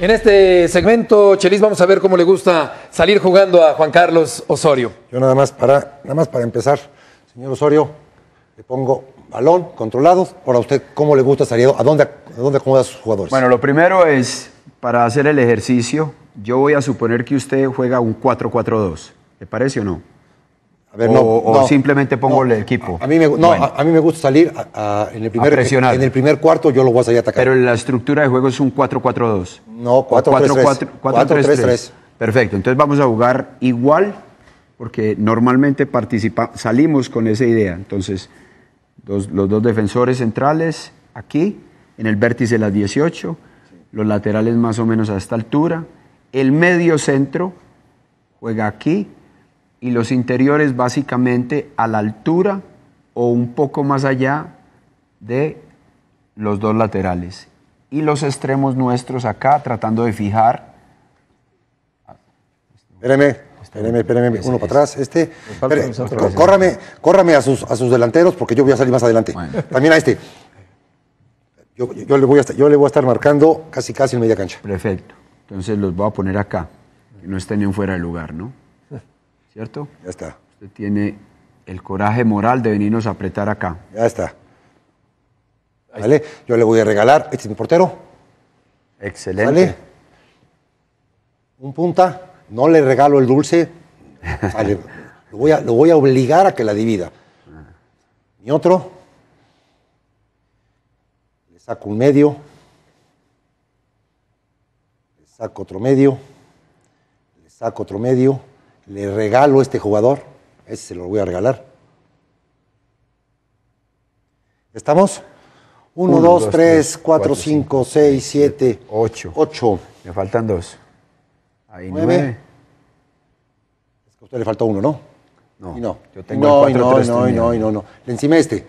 En este segmento, Chelis, vamos a ver cómo le gusta salir jugando a Juan Carlos Osorio. Yo nada más para, nada más para empezar, señor Osorio, le pongo balón controlado. Ahora usted, ¿cómo le gusta salir? ¿A dónde, a dónde acomoda sus jugadores? Bueno, lo primero es, para hacer el ejercicio, yo voy a suponer que usted juega un 4-4-2. ¿Le parece o no? A ver, no, simplemente pongo el equipo. A, mí me, no, a, mí me gusta salir en, el primer, en el primer cuarto, yo lo voy a salir a atacar. Pero la estructura de juego es un 4-4-2. No, 4-3-3. Perfecto, entonces vamos a jugar igual, porque normalmente salimos con esa idea. Entonces, los, dos defensores centrales aquí, en el vértice de las 18, los laterales más o menos a esta altura, el medio centro juega aquí y los interiores básicamente a la altura o un poco más allá de los dos laterales. Y los extremos nuestros acá tratando de fijar. Espéreme, espéreme, espéreme. uno para atrás. Este, córrame, córrame a sus, delanteros porque yo voy a salir más adelante. También a este. Yo, le voy a estar, yo le voy a estar marcando casi casi en media cancha. Perfecto. Entonces los voy a poner acá, que no estén en fuera de lugar, ¿no? ¿Cierto? Ya está. Usted tiene el coraje moral de venirnos a apretar acá. Ya está. ¿Vale? Yo le voy a regalar. Este es mi portero. Excelente. ¿Vale? Un punta. No le regalo el dulce. lo, voy a, lo voy a obligar a que la divida. Y ah. otro. Le saco un medio. Le saco otro medio. Le saco otro medio le regalo a este jugador, ese se lo voy a regalar. ¿Estamos? 1, 2, 3, 4, 5, 6, 7, 8. 8. Me faltan dos. Ahí nueve. Es que a usted le falta uno, ¿no? No. Y no. Yo tengo no, el 4, y no, 3, no, y no, y no, no. Le encima este.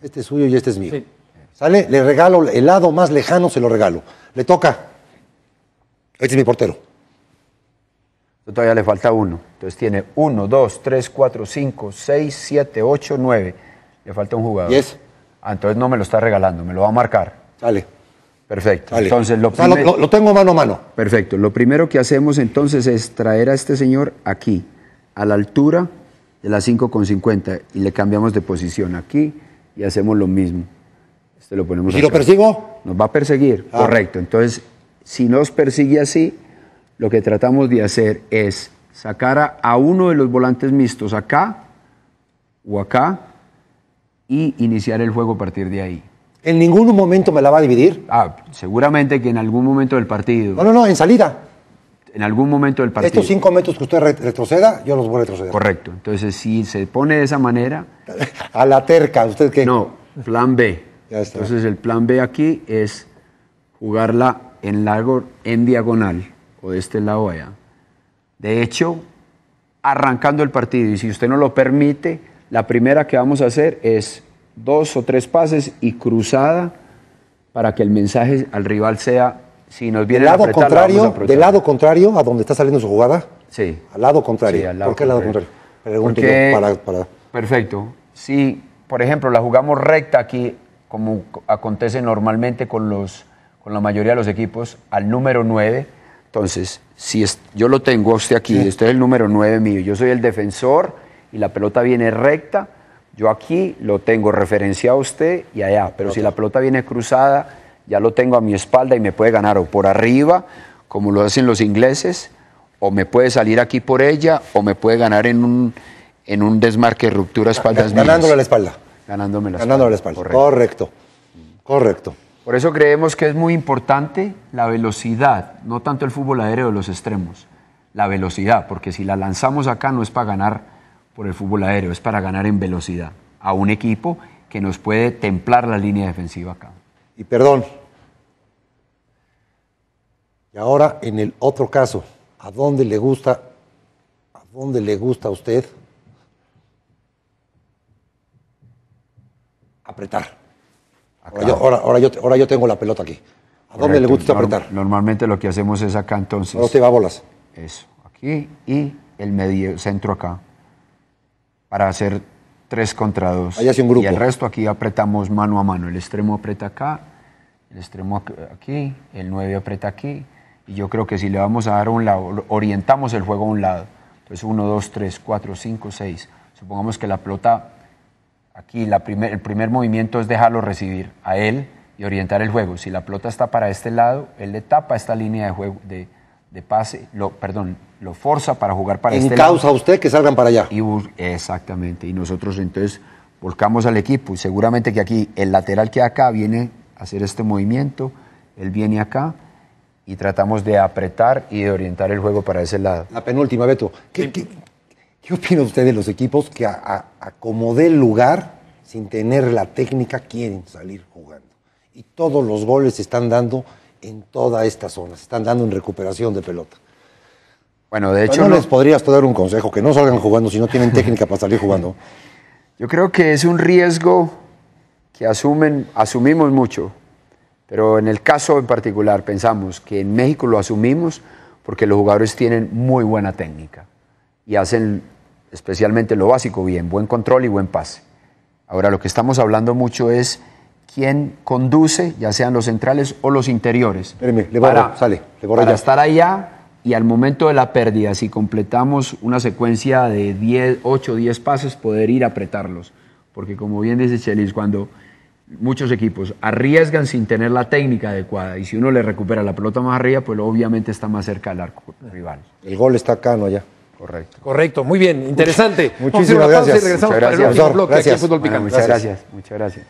Este es suyo y este es mío. Sí. ¿Sale? Le regalo el lado más lejano, se lo regalo. Le toca. Este es mi portero. Todavía le falta uno. Entonces tiene uno, dos, tres, cuatro, cinco, seis, siete, ocho, nueve. Le falta un jugador. Diez. Ah, entonces no me lo está regalando, me lo va a marcar. Sale. Perfecto. Entonces lo, lo, tengo mano a mano. Perfecto. Lo primero que hacemos entonces es traer a este señor aquí, a la altura de la 5,50 y le cambiamos de posición aquí y hacemos lo mismo. Este lo ponemos. ¿Y lo persigo? Nos va a perseguir. Ah. Correcto. Entonces, si nos persigue así, lo que tratamos de hacer es sacar a, uno de los volantes mixtos acá o acá y iniciar el juego a partir de ahí. ¿En ningún momento me la va a dividir? Ah, seguramente que en algún momento del partido. No, no, no, en salida. En algún momento del partido. Estos cinco metros que usted retroceda, yo los voy a retroceder. Correcto. Entonces, si se pone de esa manera. a la terca, ¿usted qué? No, plan B. Ya está. Entonces, el plan B aquí es jugarla en largo, en diagonal o de este lado allá. De hecho, arrancando el partido, y si usted no lo permite, la primera que vamos a hacer es dos o tres pases y cruzada para que el mensaje al rival sea, si nos viene del lado contrario, del lado contrario a donde está saliendo su jugada. Sí. Al lado contrario. Sí, al lado ¿Por qué al lado contrario? Pregúntelo para, Perfecto. Si, por ejemplo, la jugamos recta aquí, como acontece normalmente con, los, con la mayoría de los equipos, al número 9 entonces, si yo lo tengo usted aquí, usted es el número 9 mío, yo soy el defensor y la pelota viene recta, yo aquí lo tengo referenciado a usted y allá, pero si la pelota viene cruzada, ya lo tengo a mi espalda y me puede ganar o por arriba, como lo hacen los ingleses, o me puede salir aquí por ella, o me puede ganar en un, en un desmarque de ruptura espaldas Ganándole la espalda. Ganándome la espalda. Ganándole la espalda. Correcto. Correcto. Por eso creemos que es muy importante la velocidad, no tanto el fútbol aéreo de los extremos, la velocidad, porque si la lanzamos acá no es para ganar por el fútbol aéreo, es para ganar en velocidad a un equipo que nos puede templar la línea defensiva acá. Y perdón. Y ahora en el otro caso, ¿a dónde le gusta a dónde le gusta a usted apretar? Ahora yo, ahora, yo, tengo la pelota aquí. ¿A dónde le gusta apretar? normalmente lo que hacemos es acá entonces. No te va bolas. Eso, aquí y el medio centro acá. Para hacer tres contra dos. Ahí hace un grupo. Y el resto aquí apretamos mano a mano. El extremo aprieta acá, el extremo aquí, el 9 aprieta aquí. Y yo creo que si le vamos a dar un lado, orientamos el juego a un lado. Entonces 1, 2, 3, 4, 5, 6. Supongamos que la pelota Aquí el primer movimiento es dejarlo recibir a él y orientar el juego. Si la pelota está para este lado, él le tapa esta línea de juego de, pase, lo, perdón, lo forza para jugar para este lado. causa a usted que salgan para allá. exactamente. Y nosotros entonces volcamos al equipo. Y seguramente que aquí el lateral que acá viene a hacer este movimiento, él viene acá y tratamos de apretar y de orientar el juego para ese lado. La penúltima, Beto. ¿Qué, qué ¿Qué opina usted de los equipos que a, a, acomodé el lugar sin tener la técnica quieren salir jugando? Y todos los goles se están dando en toda esta zona, se están dando en recuperación de pelota. Bueno, de hecho... les podrías dar un consejo, que no salgan jugando si no tienen técnica para salir jugando. Yo creo que es un riesgo que asumen, asumimos mucho, pero en el caso en particular pensamos que en México lo asumimos porque los jugadores tienen muy buena técnica y hacen especialmente lo básico bien, buen control y buen pase. Ahora lo que estamos hablando mucho es quién conduce, ya sean los centrales o los interiores. Espérame, le borro, sale, le para pues, ya. estar allá y al momento de la pérdida, si completamos una secuencia de 10, o 10 pases, poder ir a apretarlos. Porque como bien dice Chelis, cuando muchos equipos arriesgan sin tener la técnica adecuada y si uno le recupera la pelota más arriba, pues obviamente está más cerca del arco rival. El gol está acá, no allá. Correcto. Correcto, muy bien, interesante. Muchísimas gracias. muchas gracias. muchas gracias. Muchas gracias.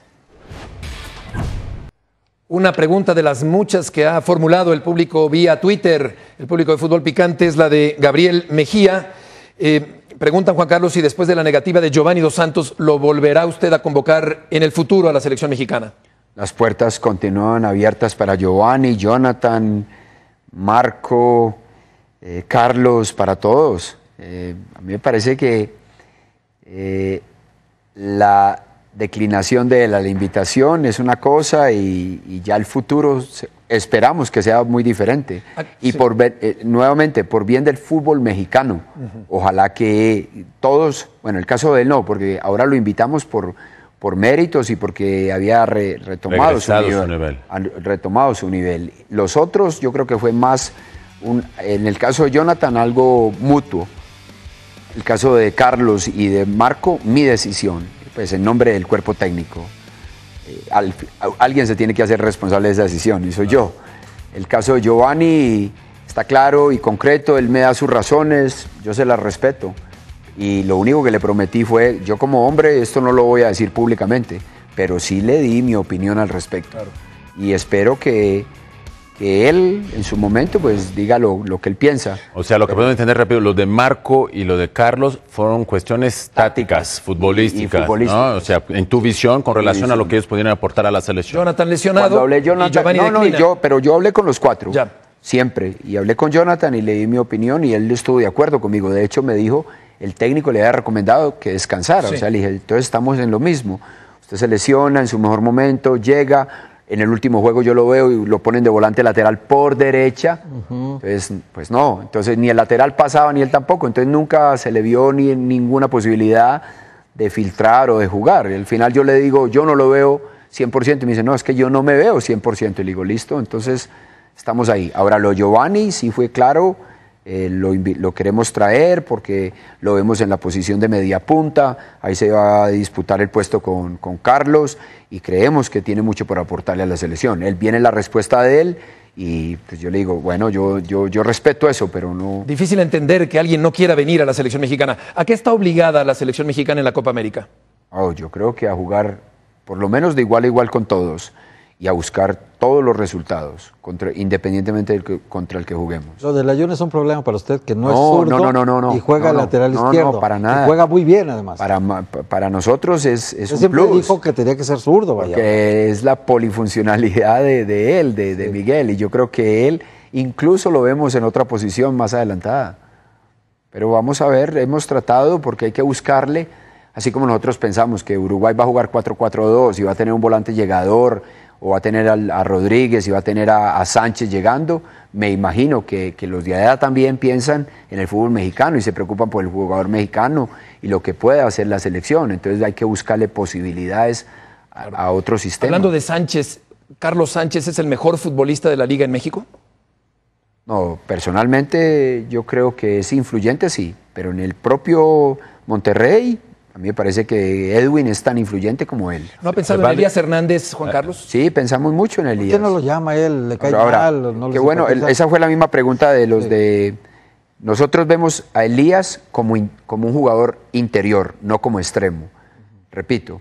Una pregunta de las muchas que ha formulado el público vía Twitter, el público de Fútbol Picante, es la de Gabriel Mejía. Eh, Juan Carlos, si después de la negativa de Giovanni Dos Santos, ¿lo volverá usted a convocar en el futuro a la selección mexicana? Las puertas continúan abiertas para Giovanni, Jonathan, Marco, eh, Carlos, para todos. Eh, a mí me parece que eh, la declinación de la, invitación es una cosa y, ya el futuro esperamos que sea muy diferente. Ah, y por, ver eh, nuevamente, por bien del fútbol mexicano, ojalá que todos, bueno, el caso de él no, porque ahora lo invitamos por, por méritos y porque había retomado, su nivel, retomado su nivel. Los otros yo creo que fue más, un, en el caso de Jonathan, algo mutuo el caso de Carlos y de Marco, mi decisión, pues en nombre del cuerpo técnico, eh, alguien se tiene que hacer responsable de esa decisión y soy yo. El caso de Giovanni está claro y concreto, él me da sus razones, yo se las respeto y lo único que le prometí fue, yo como hombre, esto no lo voy a decir públicamente, pero sí le di mi opinión al respecto y espero que él en su momento pues diga lo, que él piensa. O sea, lo que podemos entender rápido, lo de Marco y lo de Carlos fueron cuestiones tácticas, futbolísticas, O sea, en tu visión con relación a lo que ellos pudieran aportar a la selección. Jonathan lesionado. Cuando hablé Jonathan, no, no, yo, pero yo hablé con los cuatro. Ya. Siempre. Y hablé con Jonathan y le di mi opinión y él estuvo de acuerdo conmigo. De hecho, me dijo, el técnico le había recomendado que descansara. O sea, le dije, entonces estamos en lo mismo. Usted se lesiona en su mejor momento, llega, en el último juego yo lo veo y lo ponen de volante lateral por derecha. Entonces, pues no. Entonces, ni el lateral pasaba ni él tampoco. Entonces, nunca se le vio ni ninguna posibilidad de filtrar o de jugar. al final yo le digo, yo no lo veo 100%. Y me dice, no, es que yo no me veo 100%. Y le digo, listo. Entonces, estamos ahí. Ahora, lo Giovanni sí fue claro eh, lo, queremos traer porque lo vemos en la posición de media punta, ahí se va a disputar el puesto con, Carlos y creemos que tiene mucho por aportarle a la selección. Él viene la respuesta de él y pues yo le digo, bueno, yo, yo respeto eso, pero no... Difícil entender que alguien no quiera venir a la selección mexicana. ¿A qué está obligada la selección mexicana en la Copa América? Oh, yo creo que a jugar por lo menos de igual a igual con todos y a buscar todos los resultados, independientemente del contra el que juguemos. Lo del ayuno es un problema para usted, que no, es zurdo y juega lateral izquierdo. No, para nada. juega muy bien, además. Para, para nosotros es, es un siempre dijo que tenía que ser zurdo, vaya. Que es la polifuncionalidad de, él, de, Miguel, y yo creo que él incluso lo vemos en otra posición más adelantada. Pero vamos a ver, hemos tratado porque hay que buscarle, así como nosotros pensamos que Uruguay va a jugar 4-4-2 y va a tener un volante llegador, o va a tener a, Rodríguez y va a tener a, Sánchez llegando, me imagino que, los de allá también piensan en el fútbol mexicano y se preocupan por el jugador mexicano y lo que pueda hacer la selección. Entonces hay que buscarle posibilidades a otro sistema. Hablando de Sánchez, ¿Carlos Sánchez es el mejor futbolista de la liga en México? No, personalmente yo creo que es influyente, sí, pero en el propio Monterrey a mí me parece que Edwin es tan influyente como él. ¿No ha pensado en Elías Hernández, Juan ah, Carlos? Sí, pensamos mucho en Elías. ¿Por qué no lo llama él? ¿Le cae mal? bueno, esa fue la misma pregunta de los de... Nosotros vemos a Elías como, como un jugador interior, no como extremo. Repito,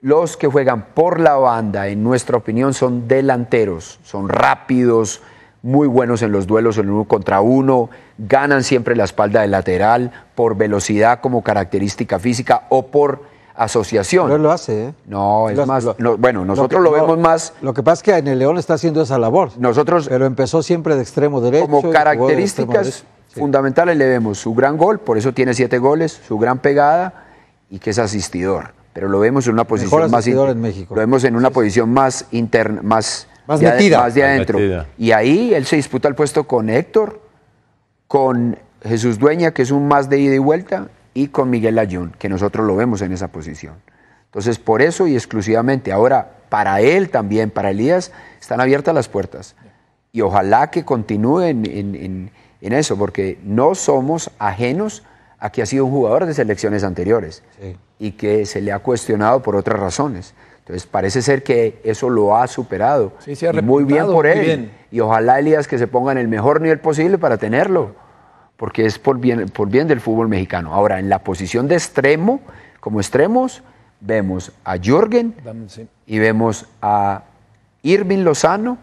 los que juegan por la banda, en nuestra opinión, son delanteros, son rápidos, muy buenos en los duelos en uno contra uno, ganan siempre la espalda del lateral por velocidad como característica física o por asociación. No lo hace, ¿eh? No, es más. bueno, nosotros lo, vemos más. Lo que pasa es que en el León está haciendo esa labor. Nosotros. Pero empezó siempre de extremo derecho. Como características fundamentales le vemos su gran gol, por eso tiene siete goles, su gran pegada y que es asistidor. Pero lo vemos en una posición Mejor más. En México. Lo vemos en una posición más interna, más más metida. Más adentro. Y ahí él se disputa el puesto con Héctor, con Jesús Dueña, que es un más de ida y vuelta, y con Miguel Ayun, que nosotros lo vemos en esa posición. Entonces, por eso y exclusivamente, ahora, para él también, para Elías, están abiertas las puertas. Y ojalá que continúen en, eso, porque no somos ajenos a que ha sido un jugador de selecciones anteriores y que se le ha cuestionado por otras razones. Entonces parece ser que eso lo ha superado. muy bien por él. Y ojalá Elías que se ponga en el mejor nivel posible para tenerlo, porque es por bien, por bien del fútbol mexicano. Ahora, en la posición de extremo, como extremos, vemos a Jorgen y vemos a Irving Lozano,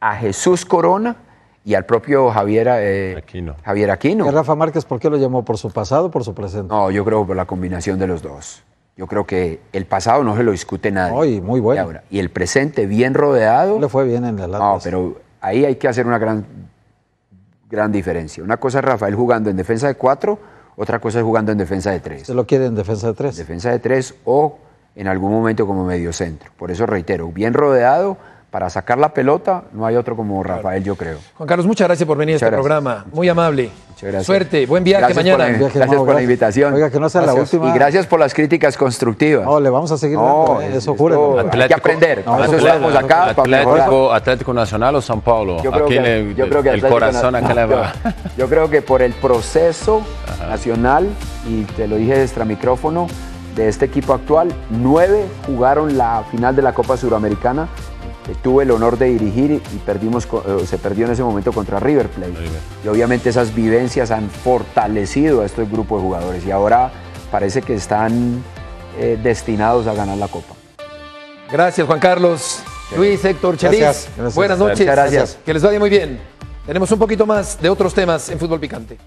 a Jesús Corona y al propio Javier, eh, Aquino. Javier Aquino. ¿Y Rafa Márquez por qué lo llamó? ¿Por su pasado por su presente? No, yo creo por la combinación de los dos. Yo creo que el pasado no se lo discute nadie. Ay, muy bueno. Y, el presente bien rodeado. le fue bien en la lata. No, pero ahí hay que hacer una gran, gran diferencia. Una cosa es Rafael jugando en defensa de cuatro, otra cosa es jugando en defensa de tres. Se lo quiere en defensa de tres? Defensa de tres o en algún momento como mediocentro. Por eso reitero, bien rodeado para sacar la pelota, no hay otro como Rafael, yo creo. Juan Carlos, muchas gracias por venir a este programa. Muy amable. Suerte, buen viaje mañana. gracias por la invitación. Oiga, que no sea la última. Y gracias por las críticas constructivas. No, le vamos a seguir eso juro. Hay que aprender. estamos acá. Atlético, Nacional o San Paulo. Yo creo que, el, corazón Yo creo que por el proceso nacional, y te lo dije extra micrófono, de este equipo actual, nueve jugaron la final de la Copa Suramericana eh, tuve el honor de dirigir y perdimos, eh, se perdió en ese momento contra River Plate. Y obviamente esas vivencias han fortalecido a este grupo de jugadores y ahora parece que están eh, destinados a ganar la Copa. Gracias Juan Carlos. Luis Héctor Chelis, buenas noches. Gracias. Que les vaya muy bien. Tenemos un poquito más de otros temas en Fútbol Picante.